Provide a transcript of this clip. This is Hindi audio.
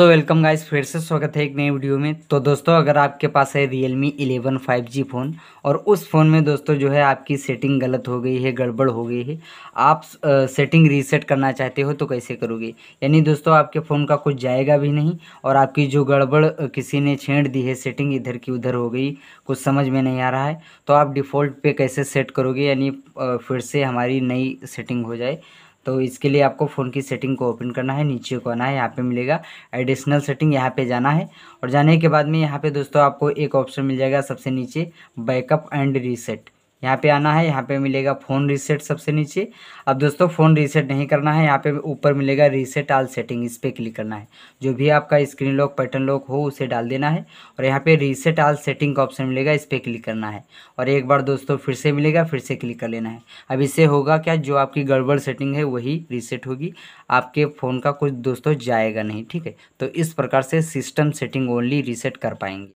सो वेलकम गाइस फिर से स्वागत है एक नई वीडियो में तो दोस्तों अगर आपके पास है Realme eleven five G phone और उस फ़ोन में दोस्तों जो है आपकी सेटिंग गलत हो गई है गड़बड़ हो गई है आप आ, सेटिंग रीसेट करना चाहते हो तो कैसे करोगे यानी दोस्तों आपके फ़ोन का कुछ जाएगा भी नहीं और आपकी जो गड़बड़ किसी ने छेड़ दी है सेटिंग इधर की उधर हो गई कुछ समझ में नहीं आ रहा है तो आप डिफ़ॉल्ट कैसे सेट करोगे यानी फिर से हमारी नई सेटिंग हो जाए तो इसके लिए आपको फ़ोन की सेटिंग को ओपन करना है नीचे को आना है यहाँ पे मिलेगा एडिशनल सेटिंग यहाँ पे जाना है और जाने के बाद में यहाँ पे दोस्तों आपको एक ऑप्शन मिल जाएगा सबसे नीचे बैकअप एंड रीसेट यहाँ पे आना है यहाँ पे मिलेगा फ़ोन रीसेट सबसे नीचे अब दोस्तों फ़ोन रीसेट नहीं करना है यहाँ पे ऊपर मिलेगा रीसेट आल सेटिंग इस पर क्लिक करना है जो भी आपका स्क्रीन लॉक पैटर्न लॉक हो उसे डाल देना है और यहाँ पे रीसेट आल सेटिंग का ऑप्शन मिलेगा इस पर क्लिक करना है और एक बार दोस्तों फिर से मिलेगा फिर से क्लिक कर लेना है अब इससे होगा क्या जो आपकी गड़बड़ सेटिंग है वही रीसेट होगी आपके फ़ोन का कुछ दोस्तों जाएगा नहीं ठीक है तो इस प्रकार से सिस्टम सेटिंग ओनली रीसेट कर पाएंगे